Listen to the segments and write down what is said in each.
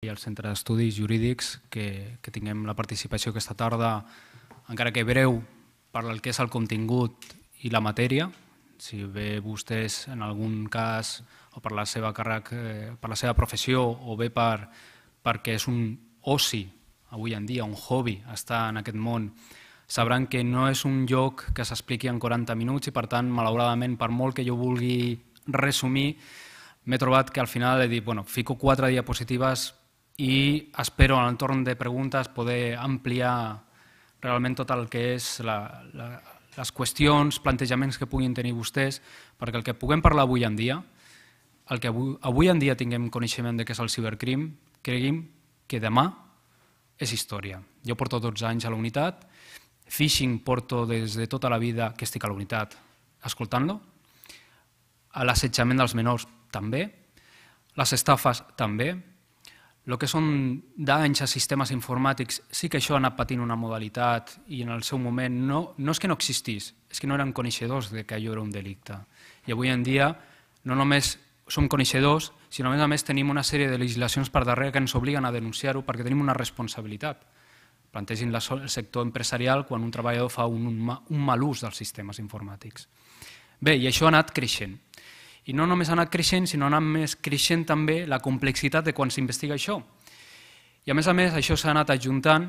i al Centre d'Estudis Jurídics que, que tinguem la participació aquesta tarda, encara que breu, per el que és el contingut i la matèria. Si bé vostès en algun cas o per la seva, càrrec, eh, per la seva professió o bé per, perquè és un oci avui en dia, un hobby estar en aquest món, sabran que no és un lloc que s'expliqui en 40 minuts i per tant, malauradament, per molt que jo vulgui resumir, m'he trobat que al final he dit, bueno, fico quatre diapositives i espero en l'entorn de preguntes poder ampliar realment tot el que és la, la, les qüestions, plantejaments que puguin tenir vostès, perquè el que puguem parlar avui en dia, el que avui, avui en dia tinguem coneixement de què és el cibercrim, creguim que demà és història. Jo porto 12 anys a la unitat, phishing porto des de tota la vida que estic a la unitat escoltant-lo, l'assetjament dels menors també, les estafes també, el que són danys a sistemes informàtics, sí que això ha anat patint una modalitat i en el seu moment no, no és que no existís, és que no eren coneixedors de que allò era un delicte. I avui en dia no només som coneixedors, sinó a més a més tenim una sèrie de legislacions per darrere que ens obliguen a denunciar-ho perquè tenim una responsabilitat. Plantegin el sector empresarial quan un treballador fa un, un, un mal ús dels sistemes informàtics. Bé, i això ha anat creixent. I no només ha anat creixent, sinó ha anat més creixent també la complexitat de quan s'investiga això. I a més a més, això s'ha anat adjuntant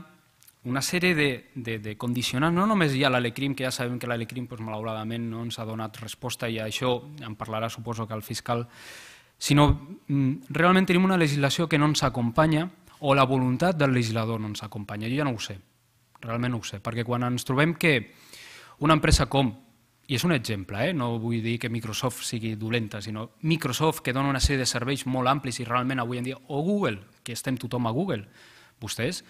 una sèrie de, de, de condicionants. No només hi ha l'Alecrim, que ja sabem que l'Alecrim doncs, malauradament no ens ha donat resposta i això en parlarà suposo que el fiscal, sinó mm, realment tenim una legislació que no ens acompanya o la voluntat del legislador no ens acompanya. Jo ja no ho sé, realment no ho sé, perquè quan ens trobem que una empresa com i és un exemple, eh? no vull dir que Microsoft sigui dolenta, sinó Microsoft, que dona una sèrie de serveis molt amplis i realment avui en dia, o Google, que estem tothom a Google, vostès,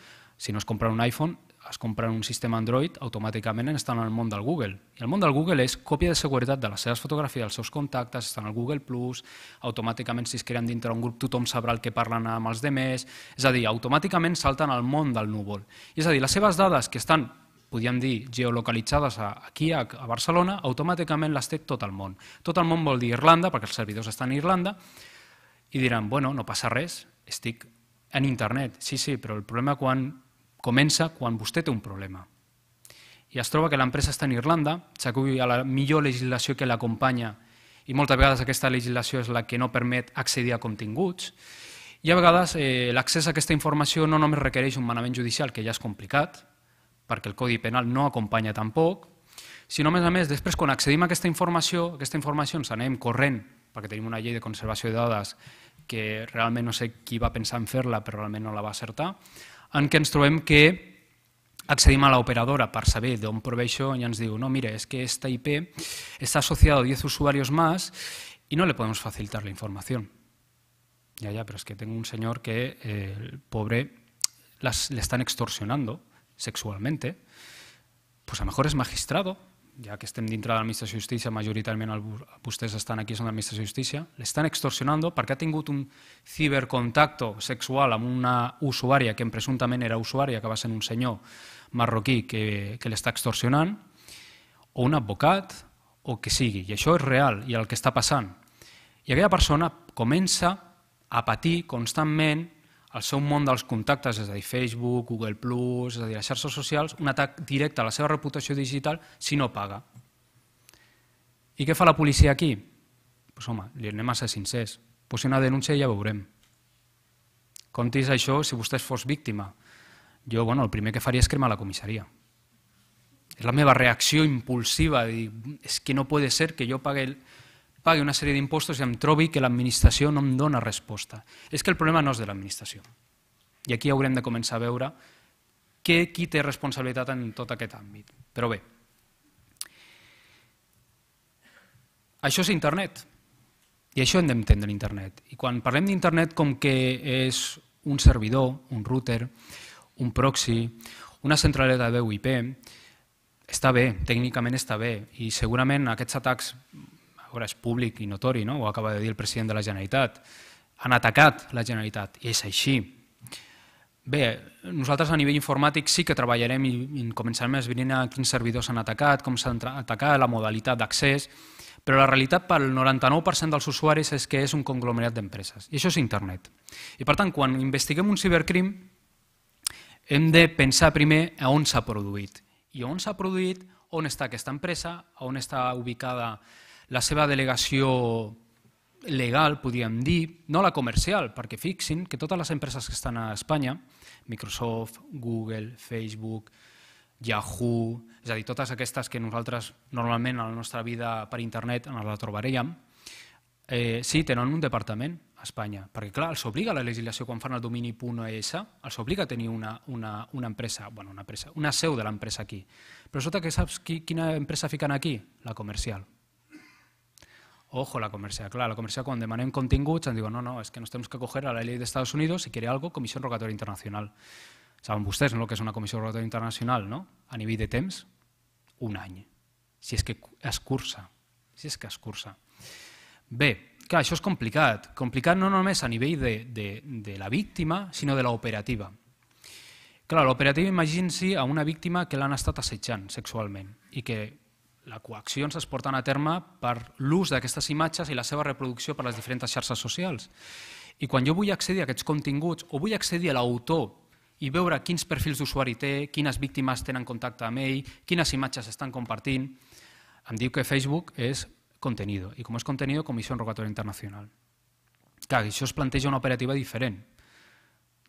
si no es compren un iPhone, es compren un sistema Android, automàticament estan en el món del Google. I el món del Google és còpia de seguretat de les seves fotografies, dels seus contactes, estan al Google+, Plus, automàticament si es creen dintre un grup tothom sabrà el que parlen amb els demés, és a dir, automàticament salten al món del núvol. I és a dir, les seves dades que estan podríem dir, geolocalitzades aquí, a, a Barcelona, automàticament les té tot el món. Tot el món vol dir Irlanda, perquè els servidors estan a Irlanda, i diran, bueno, no passa res, estic en internet. Sí, sí, però el problema quan comença quan vostè té un problema. I es troba que l'empresa està en Irlanda, s'acull a la millor legislació que l'acompanya i moltes vegades aquesta legislació és la que no permet accedir a continguts, i a vegades eh, l'accés a aquesta informació no només requereix un manament judicial, que ja és complicat, porque el código Penal no acompaña tampoco, sinó, a més a después con quan que a información, informació, esta información ens corren corrent, perquè tenemos una ley de conservación de datos que realmente no sé qui va pensar en hacerla, pero realmente menos no la va acertar, en què ens trobem que accedim a la operadora para saber de un y nos digo, no, mire, es que esta IP está asociado a 10 usuarios más y no le podemos facilitar la información. Ya, ya, pero es que tengo un señor que eh, el pobre le están extorsionando sexualmente, pues a lo mejor es magistrado, ja que estem dintre de l'administració de justícia, majoritàriament el, vostès estan aquí són l'administració de justícia, l'estan extorsionando perquè ha tingut un cibercontacto sexual amb una usuària que presumptament era usuària, que va ser un senyor marroquí que, que l'està extorsionant, o un advocat, o que sigui. I això és real i el que està passant. I aquella persona comença a patir constantment el seu món dels contactes, és a dir, Facebook, Google+, és a dir, les xarxes socials, un atac directe a la seva reputació digital si no paga. I què fa la policia aquí? Doncs home, li anem a ser sincers. Posi una denúncia i ja veurem. Comptis això si vostè fos víctima. Jo, bueno, el primer que faria és cremar la comissaria. És la meva reacció impulsiva de és es que no pode ser que jo pague el, pagui una sèrie d'impostos i em trobi que l'administració no em dona resposta. És que el problema no és de l'administració. I aquí haurem de començar a veure què, qui té responsabilitat en tot aquest àmbit. Però bé, això és internet. I això hem d'entendre l'internet. I quan parlem d'internet com que és un servidor, un router, un proxy, una centraleta de veu IP, està bé, tècnicament està bé, i segurament aquests atacs ara és públic i notori, no? ho acaba de dir el president de la Generalitat, han atacat la Generalitat, i és així. Bé, nosaltres a nivell informàtic sí que treballarem i, començarem a esbrinar quins servidors han atacat, com s'han atacat, la modalitat d'accés, però la realitat pel 99% dels usuaris és que és un conglomerat d'empreses, i això és internet. I per tant, quan investiguem un cibercrim, hem de pensar primer a on s'ha produït. I on s'ha produït, on està aquesta empresa, on està ubicada la seva delegació legal, podríem dir, no la comercial, perquè fixin que totes les empreses que estan a Espanya, Microsoft, Google, Facebook, Yahoo, és a dir, totes aquestes que nosaltres normalment a la nostra vida per internet ens la trobaríem, eh, sí, tenen un departament a Espanya, perquè clar, els obliga la legislació quan fan el domini .es, els obliga a tenir una, una, una empresa, bueno, una, empresa, una seu de l'empresa aquí. Però sota que saps qui, quina empresa fiquen aquí? La comercial. Ojo, la comercial, claro, la comercial quan demanem continguts ens diuen no, no, és que ens hem que coger a la llei de Units si quiere algo comissió rogatòria Internacional. Saben vostès no, el que és una Comissió rogatòria Internacional, no? A nivell de temps, un any. Si és que es cursa, si és que es cursa. Bé, clar, això és complicat. Complicat no només a nivell de, de, de la víctima, sinó de l'operativa. Clar, l'operativa imagina-s'hi a una víctima que l'han estat assetjant sexualment i que coacció ens es porten a terme per l'ús d'aquestes imatges i la seva reproducció per les diferents xarxes socials. I quan jo vull accedir a aquests continguts o vull accedir a l'autor i veure quins perfils d'usuari té, quines víctimes tenen contacte amb ell, quines imatges estan compartint, em diu que Facebook és contenido, i com és contenido, Comissió Enrogatòria Internacional. Clar, això es planteja una operativa diferent.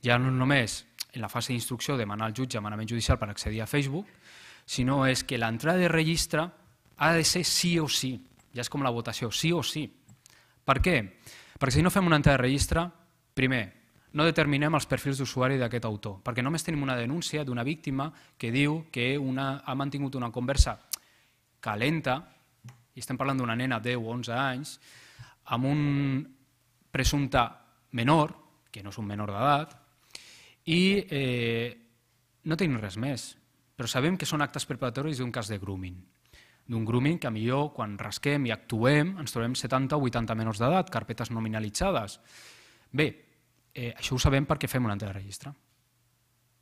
Ja no només en la fase d'instrucció demanar al jutge manament judicial per accedir a Facebook, sinó és que l'entrada de registre ha de ser sí o sí. Ja és com la votació, sí o sí. Per què? Perquè si no fem una entrada de registre, primer, no determinem els perfils d'usuari d'aquest autor, perquè només tenim una denúncia d'una víctima que diu que una, ha mantingut una conversa calenta, i estem parlant d'una nena de 10 o 11 anys, amb un presumpte menor, que no és un menor d'edat, i eh, no tenim res més, però sabem que són actes preparatoris d'un cas de grooming d'un grooming que millor quan rasquem i actuem ens trobem 70 o 80 menors d'edat, carpetes nominalitzades. Bé, eh, això ho sabem perquè fem una entrada de registre.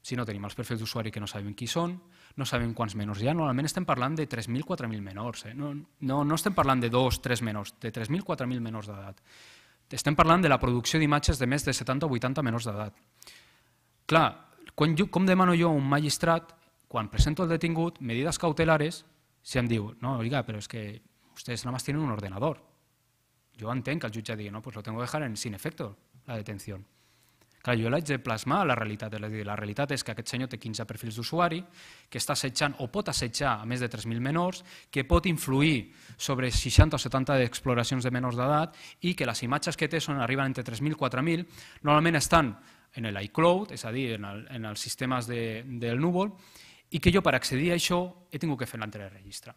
Si no tenim els perfils d'usuari que no sabem qui són, no sabem quants menors hi ha, normalment estem parlant de 3.000, 4.000 menors. Eh? No, no, no estem parlant de 2, 3 menors, de 3.000, 4.000 menors d'edat. Estem parlant de la producció d'imatges de més de 70 o 80 menors d'edat. Clar, quan jo, com demano jo a un magistrat, quan presento el detingut, medides cautelares si em diu, no, oiga, pero es que ustedes nada más tienen un ordenador. Jo entenc que el jutge digui, no, pues lo tengo que dejar en, sin efecto, la detenció. Clar, jo l'haig de plasmar a la realitat, és a dir, la realitat és que aquest senyor té 15 perfils d'usuari, que està assetjant o pot assetjar a més de 3.000 menors, que pot influir sobre 60 o 70 exploracions de menors d'edat i que les imatges que té són, arriben entre 3.000 i 4.000, normalment estan en l'iCloud, és a dir, en, el, en els sistemes de, del núvol, i que jo per accedir a això he tingut que fer registre.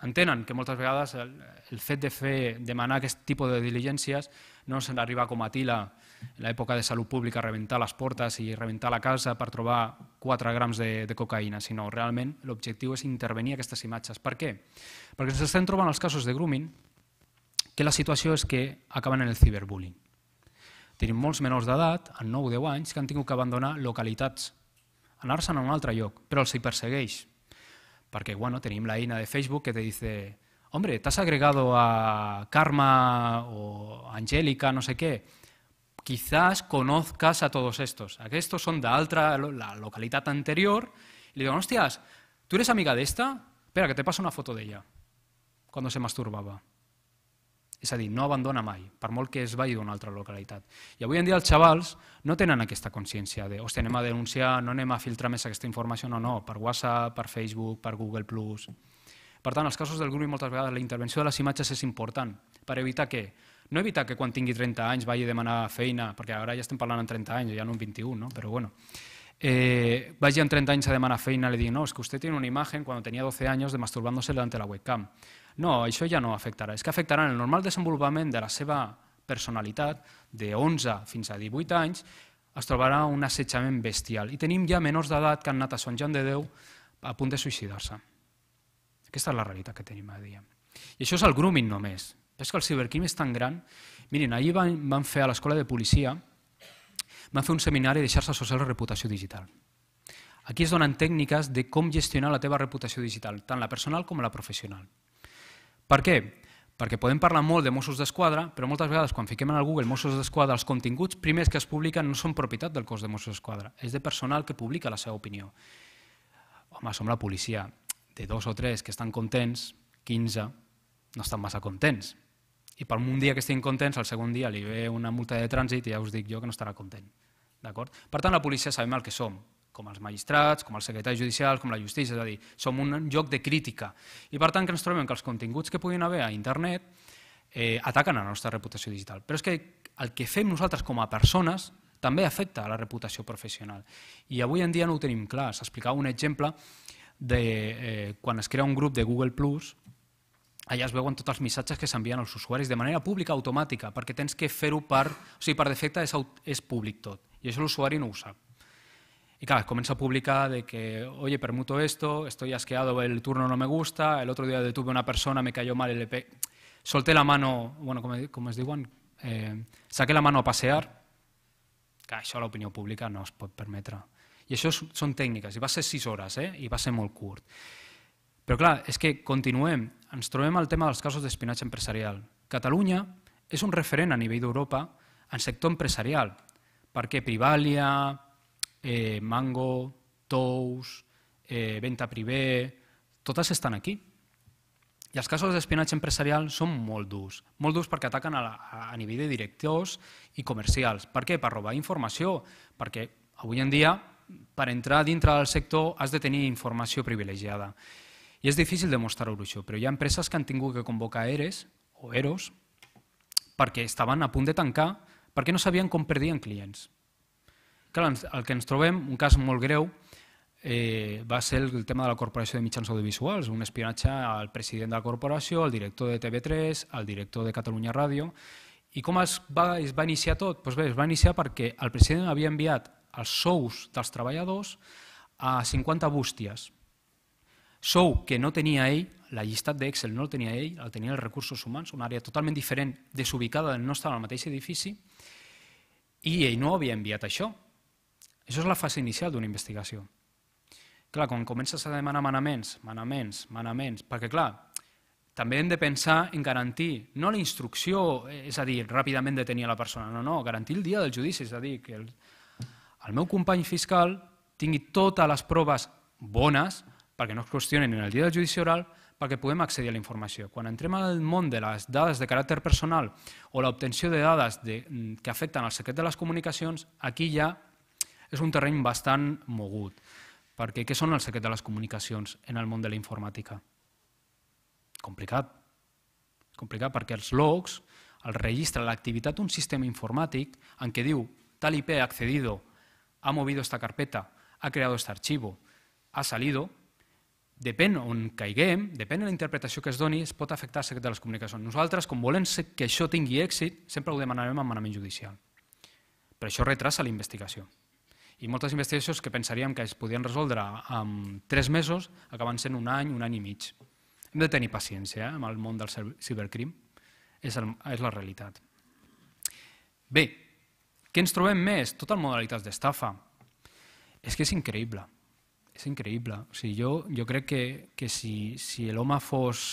Entenen que moltes vegades el, el fet de fer demanar aquest tipus de diligències no se n'arriba com a Tila en l'època de salut pública a rebentar les portes i rebentar la casa per trobar 4 grams de, de cocaïna, sinó realment l'objectiu és intervenir aquestes imatges. Per què? Perquè ens estem trobant els casos de grooming que la situació és que acaben en el ciberbullying. Tenim molts menors d'edat, en 9 o 10 anys, que han tingut que abandonar localitats anar-se'n a un altre lloc, però els hi persegueix. Perquè, bueno, tenim l'eina de Facebook que te dice hombre, t'has agregado a Karma o Angélica, no sé què, quizás conozcas a todos estos. Aquestos són de la localitat anterior. I li diuen, hostias, tu eres amiga d'esta? Espera, que te paso una foto d'ella, quan se masturbava. És a dir, no abandona mai, per molt que es vagi d'una altra localitat. I avui en dia els xavals no tenen aquesta consciència de hòstia, anem a denunciar, no anem a filtrar més aquesta informació, no, no, per WhatsApp, per Facebook, per Google+. Per tant, els casos del grup moltes vegades la intervenció de les imatges és important per evitar que no evitar que quan tingui 30 anys vagi a demanar feina, perquè ara ja estem parlant en 30 anys, ja no en 21, no? però bueno, eh, vagi en 30 anys a demanar feina, li digui, no, és que vostè té una imatge quan tenia 12 anys de masturbándose davant de la webcam. No, això ja no afectarà, és que afectarà en el normal desenvolupament de la seva personalitat, de 11 fins a 18 anys, es trobarà un assetjament bestial. I tenim ja menors d'edat que han anat a Sant Joan de Déu a punt de suïcidar-se. Aquesta és la realitat que tenim a dia. I això és el grooming només. és que el cibercrim és tan gran. Mirin, ahir van, van fer a l'escola de policia, van fer un seminari de xarxa social de reputació digital. Aquí es donen tècniques de com gestionar la teva reputació digital, tant la personal com la professional. Per què? Perquè podem parlar molt de Mossos d'Esquadra, però moltes vegades quan fiquem en el Google Mossos d'Esquadra els continguts primers que es publiquen no són propietat del cos de Mossos d'Esquadra, és de personal que publica la seva opinió. Home, som la policia de dos o tres que estan contents, 15 no estan massa contents. I per un dia que estiguin contents, al segon dia li ve una multa de trànsit i ja us dic jo que no estarà content. Per tant, la policia sabem el que som, com els magistrats, com els secretaris judicials, com la justícia, és a dir, som un joc de crítica. I per tant que ens trobem que els continguts que puguin haver a internet eh, ataquen la nostra reputació digital. Però és que el que fem nosaltres com a persones també afecta a la reputació professional. I avui en dia no ho tenim clar. S'explicava un exemple de eh, quan es crea un grup de Google+, allà es veuen tots els missatges que s'envien als usuaris de manera pública automàtica, perquè tens que fer-ho per... O sigui, per defecte és, és públic tot, i això l'usuari no ho sap. Y claro, comienzo a publicar de que, oye, permuto esto, estoy asqueado, el turno no me gusta, el otro día detuve a una persona, me cayó mal el EP. Solté la mano, bueno, como, como es de digo, eh, saqué la mano a pasear. Claro, això a l'opinió pública no es pot permetre. I això són tècniques, i va ser sis hores, eh? i va ser molt curt. Però clar, és que continuem, ens trobem al tema dels casos d'espinatge empresarial. Catalunya és un referent a nivell d'Europa en sector empresarial, perquè Privalia, eh, Mango, Tous, eh, Venta Privé, totes estan aquí. I els casos d'espionatge empresarial són molt durs, molt durs perquè ataquen a, la, a nivell de directors i comercials. Per què? Per robar informació, perquè avui en dia per entrar dintre del sector has de tenir informació privilegiada. I és difícil demostrar-ho això, però hi ha empreses que han tingut que convocar ERES o EROs perquè estaven a punt de tancar perquè no sabien com perdien clients el que ens trobem, un cas molt greu, eh, va ser el tema de la Corporació de Mitjans Audiovisuals, un espionatge al president de la corporació, al director de TV3, al director de Catalunya Ràdio. I com es va, iniciar tot? es va iniciar perquè el president havia enviat els sous dels treballadors a 50 bústies. Sou que no tenia ell, la llista d'Excel no el tenia ell, el tenia els recursos humans, una àrea totalment diferent, desubicada, no estava al mateix edifici, i ell no havia enviat això. Això és la fase inicial d'una investigació. Clar, quan comences a demanar manaments, manaments, manaments, perquè clar, també hem de pensar en garantir, no la instrucció, eh, és a dir, ràpidament detenir la persona, no, no, garantir el dia del judici, és a dir, que el, el meu company fiscal tingui totes les proves bones perquè no es qüestionin en el dia del judici oral, perquè puguem accedir a la informació. Quan entrem al món de les dades de caràcter personal o l'obtenció de dades de, mm, que afecten al secret de les comunicacions, aquí ja és un terreny bastant mogut, perquè què són el secret de les comunicacions en el món de la informàtica? Complicat. Complicat perquè els logs, el registre, l'activitat d'un sistema informàtic en què diu tal IP ha accedido, ha movido esta carpeta, ha creado este archivo, ha salido, depèn on caiguem, depèn de la interpretació que es doni, es pot afectar el secret de les comunicacions. Nosaltres, com volem que això tingui èxit, sempre ho demanarem en manament judicial. Però això retrasa la investigació. I moltes investigacions que pensaríem que es podien resoldre en tres mesos acaben sent un any, un any i mig. Hem de tenir paciència eh, amb el món del cibercrim. És, el, és la realitat. Bé, què ens trobem més? Tot el modalitats d'estafa. És que és increïble. És increïble. O sigui, jo, jo crec que, que si, si l'home fos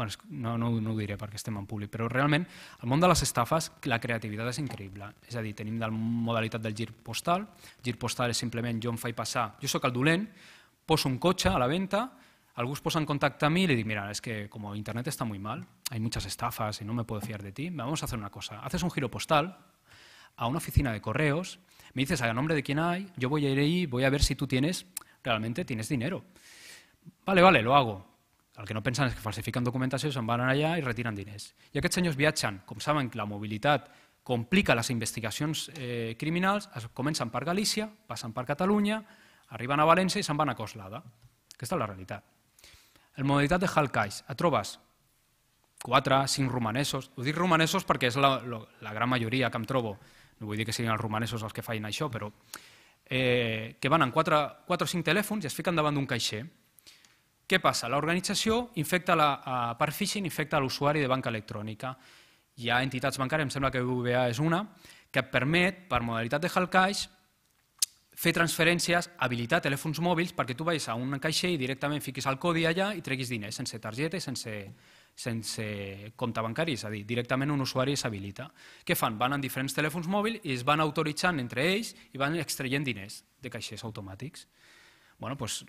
bueno, no, no, no ho diré perquè en público, pero realmente, al mundo de las estafas, la creatividad es increíble. Es decir, teniendo la modalidad del gir postal, el postal es simplemente, jo em faig passar, yo soy poso un coche a la venta, algunos posan contacto a mí y le digo, mira, es que como Internet está muy mal, hay muchas estafas y no me puedo fiar de ti, vamos a hacer una cosa. Haces un giro postal a una oficina de correos, me dices a nombre de quién hay, yo voy a ir ahí, voy a ver si tú tienes, realmente tienes dinero. Vale, vale, lo hago. el que no pensen és que falsifiquen documentació, se'n van allà i retiren diners. I aquests senyors viatgen, com saben que la mobilitat complica les investigacions eh, criminals, es comencen per Galícia, passen per Catalunya, arriben a València i se'n van a Coslada. Aquesta és la realitat. El modalitat de Halkais, et trobes quatre, cinc romanesos, ho dic romanesos perquè és la, la, la gran majoria que em trobo, no vull dir que siguin els romanesos els que feien això, però eh, que van en quatre, quatre o cinc telèfons i es fiquen davant d'un caixer què passa? L'organització infecta la, part phishing infecta l'usuari de banca electrònica. Hi ha entitats bancàries, em sembla que BBVA és una, que permet, per modalitat de hard fer transferències, habilitar telèfons mòbils perquè tu vagis a un caixer i directament fiquis el codi allà i treguis diners sense targeta i sense, sense compte bancari, és a dir, directament un usuari s'habilita. Què fan? Van en diferents telèfons mòbils i es van autoritzant entre ells i van extraient diners de caixers automàtics. Bueno, doncs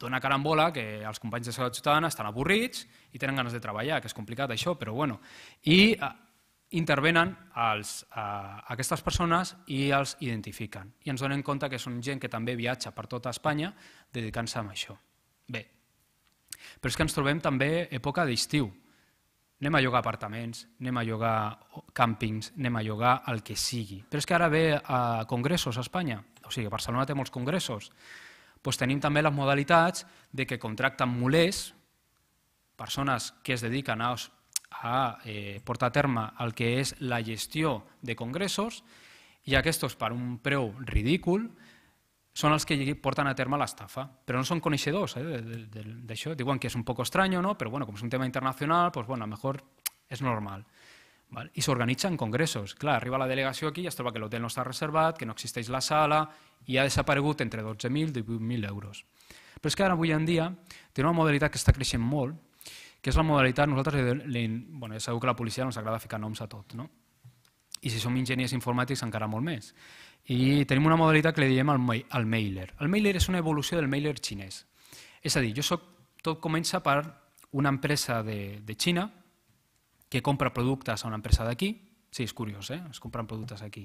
dona carambola que els companys de Salut Ciutadana estan avorrits i tenen ganes de treballar, que és complicat això, però bueno. I eh, intervenen els, eh, aquestes persones i els identifiquen. I ens donen compte que són gent que també viatja per tota Espanya dedicant-se a això. Bé, però és que ens trobem també època d'estiu. Anem a llogar apartaments, anem a llogar càmpings, anem a llogar el que sigui. Però és que ara ve a eh, congressos a Espanya. O sigui, Barcelona té molts congressos. Doncs tenim també les modalitats de que contracten molers, persones que es dediquen a, a eh, portar a terme el que és la gestió de congressos, i aquests, per un preu ridícul, són els que porten a terme l'estafa, però no són coneixedors eh, d'això. Diuen que és un poc estrany, no? però bueno, com és un tema internacional, pues, bueno, a lo mejor és normal. Val? I s'organitzen congressos. Clar, arriba la delegació aquí i es troba que l'hotel no està reservat, que no existeix la sala i ha desaparegut entre 12.000 i 18.000 euros. Però és que ara avui en dia té una modalitat que està creixent molt, que és la modalitat, nosaltres, li, bueno, ja sabeu que la policia no ens agrada ficar noms a tot, no? I si som enginyers informàtics encara molt més. I tenim una modalitat que li diem el, mailer. El mailer és una evolució del mailer xinès. És a dir, jo soc, tot comença per una empresa de, de Xina que compra productes a una empresa d'aquí, sí, és curiós, eh? es compren productes aquí,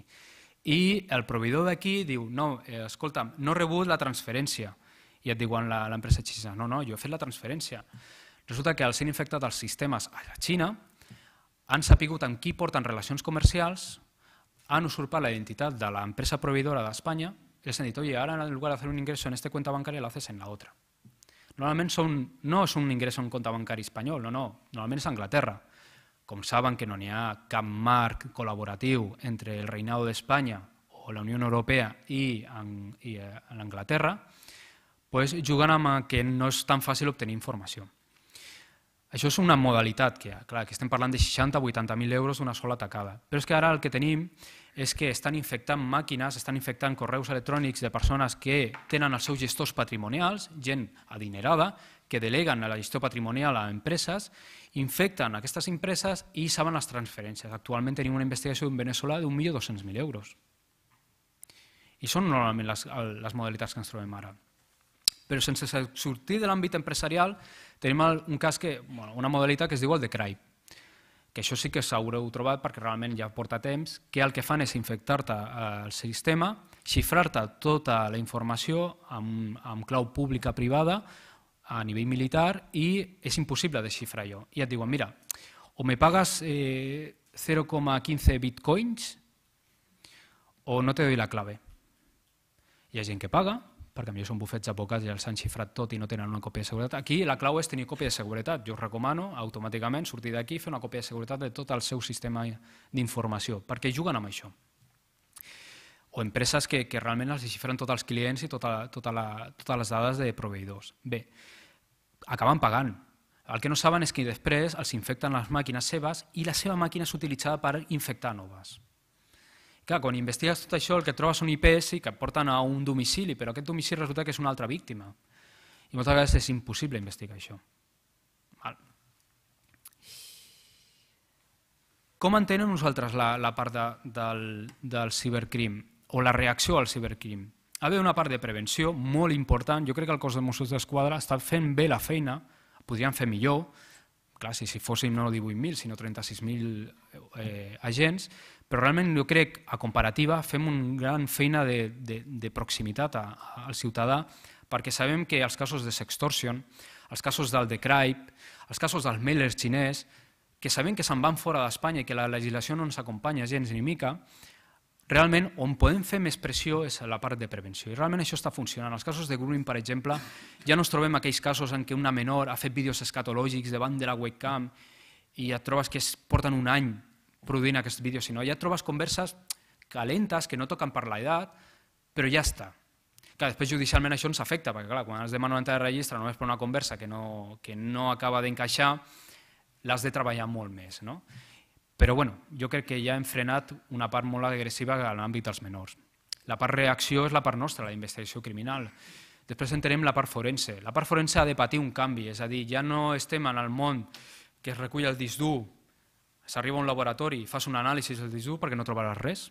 i el proveïdor d'aquí diu, no, eh, escolta'm, no he rebut la transferència, i et diuen l'empresa xinesa, no, no, jo he fet la transferència. Resulta que els han infectat els sistemes a la Xina, han sapigut amb qui porten relacions comercials, han usurpat la identitat de l'empresa proveïdora d'Espanya i els han dit, oi, ara en lloc de fer un ingrés en aquesta cuenta bancària, lo fes en la Normalment són, no és un ingrés en compte bancari espanyol, no, no, normalment és Anglaterra. Com saben que no n'hi ha cap marc col·laboratiu entre el Reinado d'Espanya o la Unió Europea i, l'Anglaterra, i eh, Anglaterra, juguen amb que no és tan fàcil obtenir informació. Això és una modalitat, que, clar, que estem parlant de 60-80.000 euros d'una sola atacada. Però és que ara el que tenim és que estan infectant màquines, estan infectant correus electrònics de persones que tenen els seus gestors patrimonials, gent adinerada, que deleguen la gestió patrimonial a empreses, infecten aquestes empreses i saben les transferències. Actualment tenim una investigació en Venezuela d'un milió mil euros. I són normalment les, les modalitats que ens trobem ara. Però sense sortir de l'àmbit empresarial, tenim un cas que, bueno, una modalitat que es diu el de CRIPE que això sí que s'haureu trobat perquè realment ja porta temps, que el que fan és infectar-te eh, el sistema, xifrar-te tota la informació amb, amb clau pública-privada a nivell militar i és impossible desxifrar allò. I et diuen, mira, o me pagas eh, 0,15 bitcoins o no te doy la clave. Hi ha gent que paga, perquè a mi són bufets de poques i els han xifrat tot i no tenen una còpia de seguretat. Aquí la clau és tenir còpia de seguretat. Jo us recomano automàticament sortir d'aquí i fer una còpia de seguretat de tot el seu sistema d'informació, perquè juguen amb això. O empreses que, que realment els xifren tots els clients i tota, tota la, totes les dades de proveïdors. Bé, acaben pagant. El que no saben és que després els infecten les màquines seves i la seva màquina és utilitzada per infectar noves. Clar, quan investigues tot això, el que trobes són IPs i que porten a un domicili, però aquest domicili resulta que és una altra víctima. I moltes vegades és impossible investigar això. Val. Com entenem nosaltres la, la part de, del, del cibercrim o la reacció al cibercrim? Hi ha una part de prevenció molt important. Jo crec que el cos de Mossos d'Esquadra està fent bé la feina, podrien fer millor, clar, si, si fóssim no 18.000, sinó 36.000 eh, eh, agents, però realment jo crec, a comparativa, fem una gran feina de, de, de proximitat a, a, al ciutadà perquè sabem que els casos de sextorsion, els casos del decraip, els casos del mailer xinès, que sabem que se'n van fora d'Espanya i que la legislació no ens acompanya gens ni mica, realment on podem fer més pressió és a la part de prevenció. I realment això està funcionant. En els casos de grooming, per exemple, ja no ens trobem aquells casos en què una menor ha fet vídeos escatològics davant de la webcam i et trobes que es porten un any produint aquest vídeo, sinó ja trobes converses calentes, que no toquen per la edat, però ja està. Clar, després judicialment això ens afecta, perquè clar, quan es de una de registre només per una conversa que no, que no acaba d'encaixar, l'has de treballar molt més. No? Però bueno, jo crec que ja hem frenat una part molt agressiva en l'àmbit dels menors. La part reacció és la part nostra, la investigació criminal. Després entenem la part forense. La part forense ha de patir un canvi, és a dir, ja no estem en el món que es recull el disc dur s'arriba a un laboratori i fas un anàlisi del disú perquè no trobaràs res.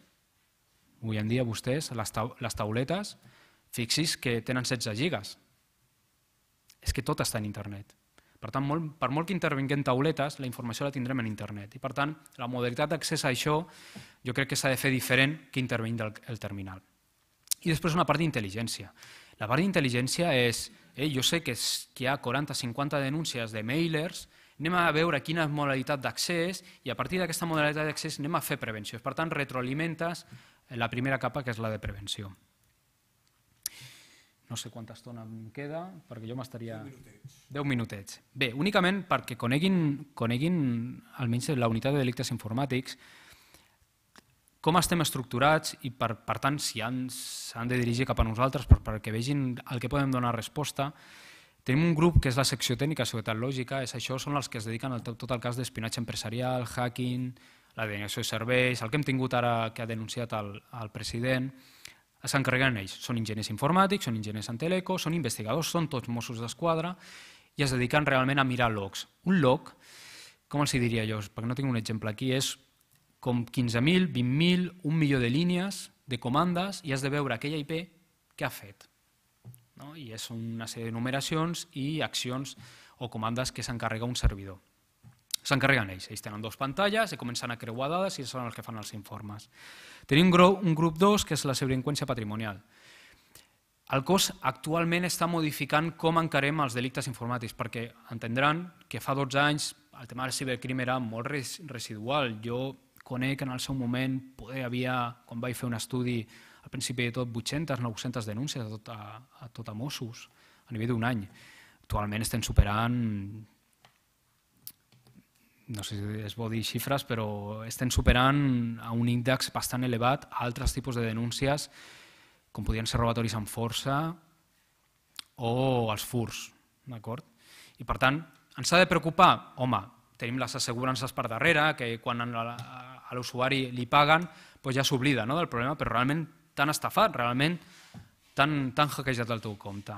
Avui en dia vostès, les, les tauletes, fixis que tenen 16 gigas. És que tot està en internet. Per tant, molt, per molt que intervinguem tauletes, la informació la tindrem en internet. I per tant, la modalitat d'accés a això jo crec que s'ha de fer diferent que intervenint el terminal. I després una part d'intel·ligència. La part d'intel·ligència és, eh, jo sé que, és, que hi ha 40-50 denúncies de mailers anem a veure quina modalitat d'accés i a partir d'aquesta modalitat d'accés anem a fer prevenció. Per tant, retroalimentes la primera capa, que és la de prevenció. No sé quanta estona em queda, perquè jo m'estaria... 10 minutets. Bé, únicament perquè coneguin, coneguin almenys la unitat de delictes informàtics, com estem estructurats i per, per tant si s'han de dirigir cap a nosaltres per, perquè vegin el que podem donar resposta Tenim un grup que és la secció tècnica, seguretat lògica, és això, són els que es dediquen a tot el cas d'espionatge empresarial, hacking, la denegació de serveis, el que hem tingut ara que ha denunciat el, el president, s'encarreguen ells. Són enginyers informàtics, són enginyers en teleco, són investigadors, són tots Mossos d'Esquadra i es dediquen realment a mirar logs. Un log, com els diria jo, perquè no tinc un exemple aquí, és com 15.000, 20.000, un milió de línies, de comandes, i has de veure aquella IP que ha fet no? i és una sèrie de numeracions i accions o comandes que s'encarrega un servidor. S'encarreguen ells, ells tenen dues pantalles i comencen a creuar dades i són els que fan els informes. Tenim un grup 2 que és la sobredelinqüència patrimonial. El cos actualment està modificant com encarem els delictes informàtics, perquè entendran que fa 12 anys el tema del cibercrim era molt residual. Jo conec en el seu moment, poder havia, quan vaig fer un estudi, al principi de tot 800-900 denúncies a tot a, a, tot a Mossos a nivell d'un any. Actualment estem superant no sé si es vol dir xifres, però estem superant a un índex bastant elevat a altres tipus de denúncies, com podien ser robatoris amb força o els furs. D'acord? I per tant, ens ha de preocupar? Home, tenim les assegurances per darrere, que quan a l'usuari li paguen doncs ja s'oblida no, del problema, però realment t'han estafat realment, t'han hackejat el teu compte.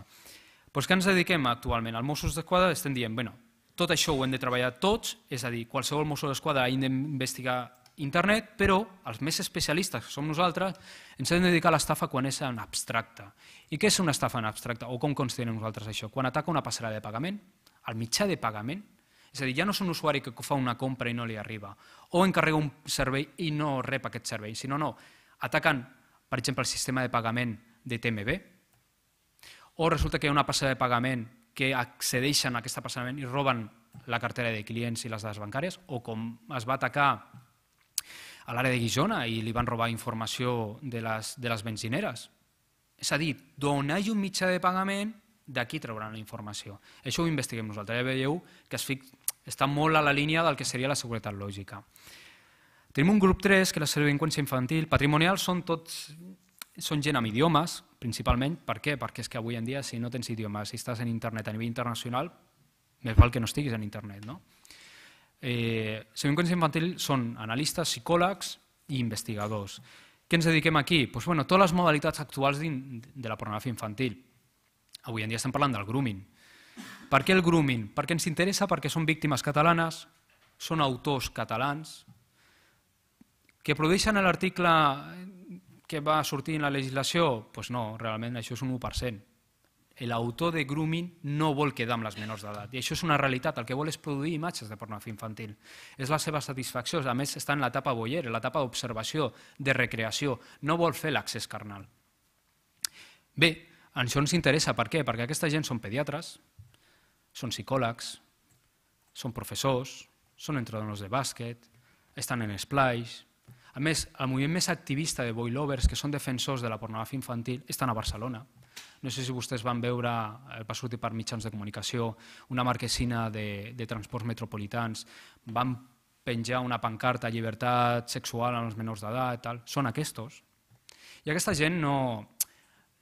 Però és que ens dediquem actualment? Al Mossos d'Esquadra estem dient, bueno, tot això ho hem de treballar tots, és a dir, qualsevol Mossos d'Esquadra ha d'investigar internet, però els més especialistes, que som nosaltres, ens hem de dedicar a l'estafa quan és en abstracte. I què és una estafa en abstracte, o com considerem nosaltres això? Quan ataca una passarada de pagament, el mitjà de pagament, és a dir, ja no és un usuari que fa una compra i no li arriba, o encarrega un servei i no rep aquest servei, sinó no, ataquen per exemple, el sistema de pagament de TMB, o resulta que hi ha una passada de pagament que accedeixen a aquesta passada i roben la cartera de clients i les dades bancàries, o com es va atacar a l'àrea de Guijona i li van robar informació de les, de les benzineres. És a dir, d'on hi un mitjà de pagament, d'aquí trauran la informació. Això ho investiguem nosaltres. Ja veieu que es fic... està molt a la línia del que seria la seguretat lògica. Tenim un grup 3, que és la delinqüència infantil. Patrimonial són tots són gent amb idiomes, principalment. Per què? Perquè és que avui en dia, si no tens idiomes, si estàs en internet a nivell internacional, més val que no estiguis en internet. No? Eh, delinqüència infantil són analistes, psicòlegs i investigadors. Què ens dediquem aquí? Pues, doncs, bueno, totes les modalitats actuals de la pornografia infantil. Avui en dia estem parlant del grooming. Per què el grooming? Perquè ens interessa perquè són víctimes catalanes, són autors catalans, que produeixen l'article que va sortir en la legislació? Doncs pues no, realment això és un 1%. L'autor de grooming no vol quedar amb les menors d'edat. I això és una realitat. El que vol és produir imatges de pornografia infantil. És la seva satisfacció. A més, està en l'etapa boller, en l'etapa d'observació, de recreació. No vol fer l'accés carnal. Bé, això ens interessa. Per què? Perquè aquesta gent són pediatres, són psicòlegs, són professors, són entrenadors de bàsquet, estan en esplais, a més, el moviment més activista de boilovers, que són defensors de la pornografia infantil, estan a Barcelona. No sé si vostès van veure, eh, va sortir per mitjans de comunicació, una marquesina de, de transports metropolitans, van penjar una pancarta llibertat sexual als menors d'edat, tal. són aquests. I aquesta gent no,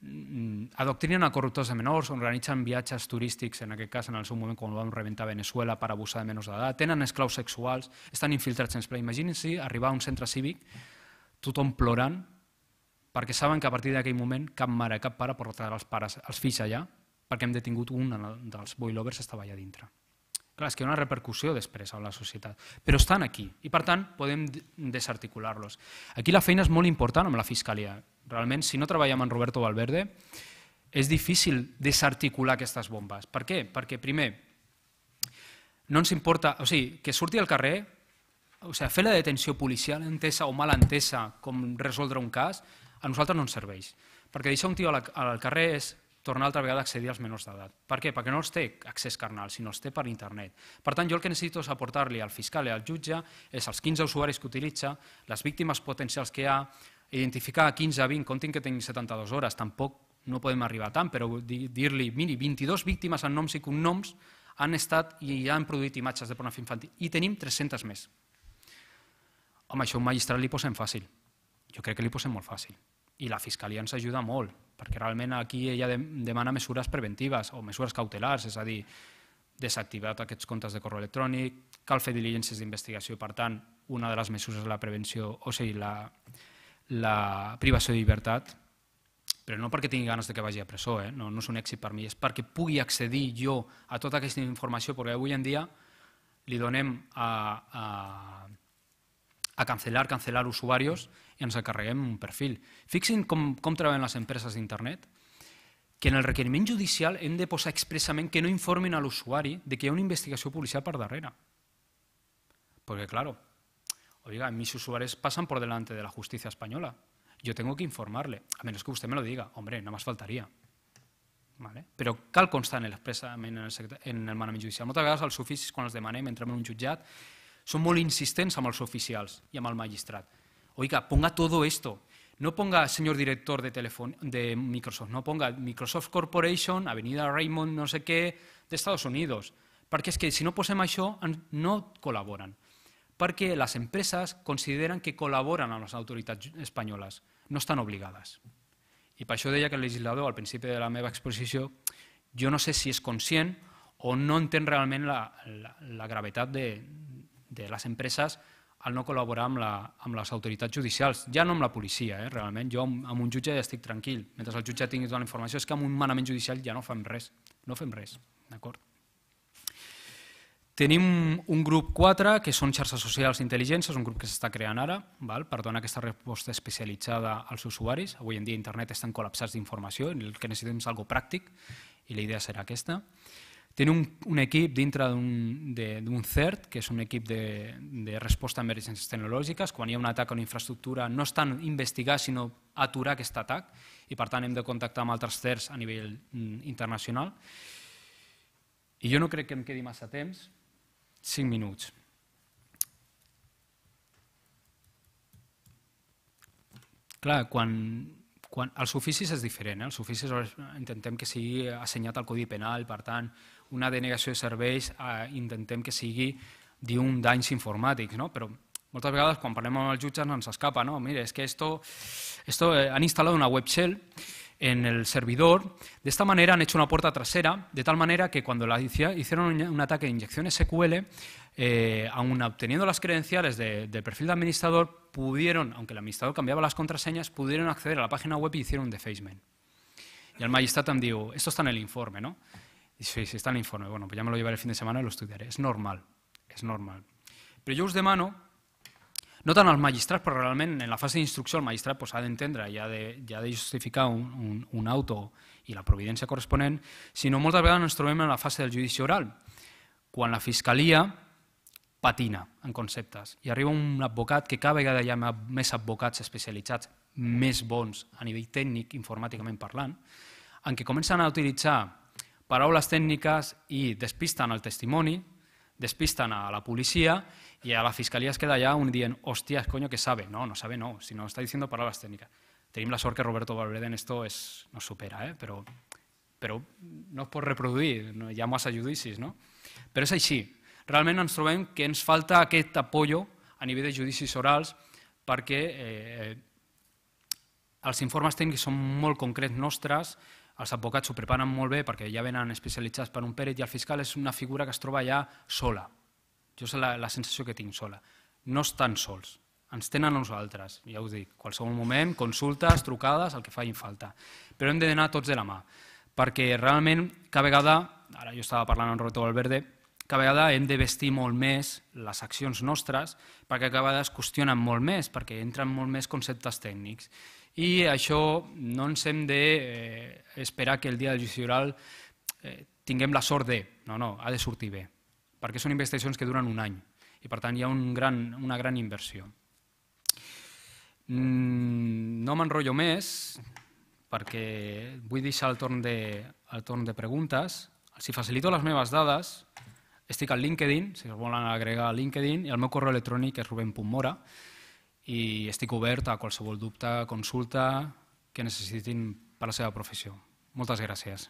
Mm, adoctrinen a corruptors de menors, organitzen viatges turístics, en aquest cas en el seu moment quan vam rebentar Venezuela per abusar de menors d'edat, tenen esclaus sexuals, estan infiltrats en esplai. imaginin se arribar a un centre cívic, tothom plorant, perquè saben que a partir d'aquell moment cap mare, cap pare portarà els, pares, els fills allà, perquè hem detingut un dels boilovers estava allà dintre. Clar, és que hi ha una repercussió després a la societat, però estan aquí i per tant podem desarticular-los. Aquí la feina és molt important amb la Fiscalia. Realment, si no treballem amb Roberto Valverde, és difícil desarticular aquestes bombes. Per què? Perquè, primer, no ens importa... O sigui, que surti al carrer, o sigui, fer la detenció policial entesa o mal entesa com resoldre un cas, a nosaltres no ens serveix. Perquè deixar un tio al, carrer és tornar altra vegada a accedir als menors d'edat. Per què? Perquè no els té accés carnal, sinó els té per internet. Per tant, jo el que necessito és aportar-li al fiscal i al jutge és els 15 usuaris que utilitza, les víctimes potencials que hi ha, identificar 15 a 20, comptin que tinc 72 hores, tampoc no podem arribar tant, però dir-li, miri, 22 víctimes amb noms i cognoms han estat i ja han produït imatges de pornografia infantil, i tenim 300 més. Home, això un magistrat li posem fàcil. Jo crec que li posem molt fàcil. I la Fiscalia ens ajuda molt, perquè realment aquí ella demana mesures preventives o mesures cautelars, és a dir, desactivar aquests comptes de correu electrònic, cal fer diligències d'investigació, per tant, una de les mesures de la prevenció, o sigui, la, la privació de llibertat, però no perquè tingui ganes de que vagi a presó, eh? no, no és un èxit per mi, és perquè pugui accedir jo a tota aquesta informació, perquè avui en dia li donem a, a, a cancelar, cancelar usuaris i ens encarreguem un perfil. Fixin com, com treballen les empreses d'internet, que en el requeriment judicial hem de posar expressament que no informin a l'usuari de que hi ha una investigació policial per darrere. Perquè, claro, oiga, mis usuarios pasan por delante de la justicia española. Yo tengo que informarle, a menos que usted me lo diga. Hombre, no más faltaría. Vale? Però cal constar en expressament en el, en el manament judicial. Moltes vegades els oficis, quan els demanem, entrem en un jutjat, són molt insistents amb els oficials i amb el magistrat. Oiga, ponga todo esto. No ponga señor director de, telefon, de Microsoft, no ponga Microsoft Corporation, Avenida Raymond, no sé què, de Estados Unidos. Perquè és que si no posem això, no col·laboren perquè les empreses consideren que col·laboren amb les autoritats espanyoles, no estan obligades. I per això deia que el legislador, al principi de la meva exposició, jo no sé si és conscient o no entén realment la, la, la gravetat de, de les empreses al no col·laborar amb, la, amb les autoritats judicials, ja no amb la policia, eh, realment. Jo amb, amb un jutge ja estic tranquil, mentre el jutge tingui tota la informació, és que amb un manament judicial ja no fem res, no fem res, d'acord? Tenim un grup 4, que són xarxes socials intel·ligents, és un grup que s'està creant ara, val? per donar aquesta resposta especialitzada als usuaris. Avui en dia internet estan col·lapsats d'informació, el que necessitem és algo pràctic, i la idea serà aquesta. Tenim un, un equip dintre d'un CERT, que és un equip de, de resposta a emergències tecnològiques. Quan hi ha un atac a una infraestructura, no és tant investigar, sinó aturar aquest atac, i per tant hem de contactar amb altres CERTs a nivell mm, internacional. I jo no crec que em quedi massa temps, 5 minuts. Clar, quan, quan els oficis és diferent, eh? els oficis intentem que sigui assenyat al Codi Penal, per tant, una denegació de serveis eh, intentem que sigui d'un un danys informàtics, no? però moltes vegades quan parlem amb els jutges no ens escapa, no? Mira, és que esto, esto eh, han instal·lat una web shell en el servidor. De esta manera han hecho una puerta trasera, de tal manera que cuando la hicieron un ataque de inyección SQL, eh, aun obteniendo las credenciales del perfil de administrador, pudieron, aunque el administrador cambiaba las contraseñas, pudieron acceder a la página web y hicieron un defacement. Y al magistrat digo, esto está en el informe, ¿no? Y sí, está en el informe. Bueno, pues ya me lo llevaré el fin de semana y lo estudiaré. Es normal, es normal. Pero yo os mano. no tant els magistrats, però realment en la fase d'instrucció el magistrat doncs, ha d'entendre i ha de, ja de justificar un, un, un auto i la providència corresponent, sinó moltes vegades ens trobem en la fase del judici oral, quan la fiscalia patina en conceptes i arriba un advocat que cada vegada hi ha més advocats especialitzats, més bons a nivell tècnic, informàticament parlant, en què comencen a utilitzar paraules tècniques i despisten el testimoni, despisten a la policia Y a la fiscalía es que da ya un día en, hostias, coño, que sabe. No, no sabe, no, sino está diciendo palabras técnicas. Tenim la suerte que Roberto Valverde en esto es, nos supera, eh? Pero, pero no es por reproduir, no? llamo a massa judicis, no? es ahí sí. Realmente ens trobem que ens falta aquest apoyo a nivell de judicis orals perquè eh, els informes técnicos són molt concretos nostres, los advocats se preparan molt bé perquè ja venan especialitzats per un pérez y el fiscal és una figura que es troba ja sola, jo és la, la sensació que tinc sola. No estan sols, ens tenen a nosaltres, ja us dic, qualsevol moment, consultes, trucades, el que facin falta. Però hem d'anar tots de la mà, perquè realment cada vegada, ara jo estava parlant amb Roberto Valverde, cada vegada hem de vestir molt més les accions nostres perquè cada vegada es qüestionen molt més, perquè entren molt més conceptes tècnics. I això no ens hem d'esperar de, eh, que el dia del judici oral eh, tinguem la sort de, no, no, ha de sortir bé perquè són investigacions que duren un any i per tant hi ha un gran, una gran inversió. Mm, no m'enrotllo més perquè vull deixar el torn, de, el torn de preguntes. Si facilito les meves dades, estic al LinkedIn, si es volen agregar a LinkedIn, i el meu correu electrònic és ruben.mora i estic obert a qualsevol dubte, consulta que necessitin per la seva professió. Moltes gràcies.